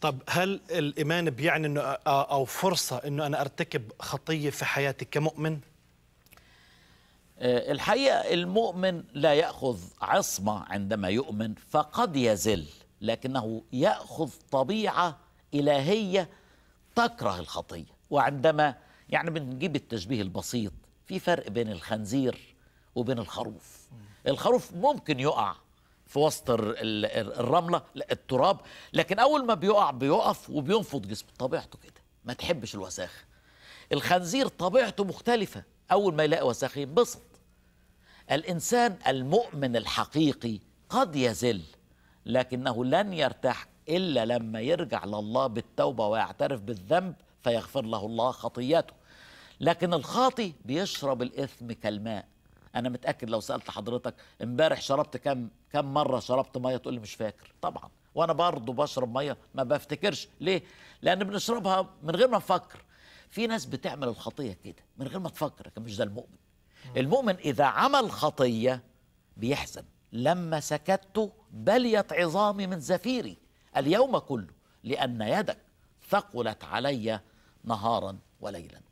طب هل الايمان بيعني انه او فرصه انه انا ارتكب خطيه في حياتي كمؤمن؟ آه، الحقيقه المؤمن لا ياخذ عصمه عندما يؤمن فقد يزل لكنه ياخذ طبيعه الهيه تكره الخطيه وعندما يعني بنجيب التشبيه البسيط في فرق بين الخنزير وبين الخروف الخروف ممكن يقع في وسط الرمله التراب لكن اول ما بيقع بيقف وبينفض جسمه طبيعته كده ما تحبش الوساخه الخنزير طبيعته مختلفه اول ما يلاقي وساخه ينبسط الانسان المؤمن الحقيقي قد يزل لكنه لن يرتاح الا لما يرجع لله بالتوبه ويعترف بالذنب فيغفر له الله خطياته لكن الخاطي بيشرب الاثم كالماء انا متاكد لو سالت حضرتك امبارح شربت كم كم مره شربت ميه تقول لي مش فاكر طبعا وانا برضه بشرب ميه ما بفتكرش ليه لان بنشربها من غير ما نفكر في ناس بتعمل الخطيه كده من غير ما تفكر لكن مش ده المؤمن المؤمن اذا عمل خطيه بيحزن لما سكت بليت عظامي من زفيري اليوم كله لان يدك ثقلت علي نهارا وليلا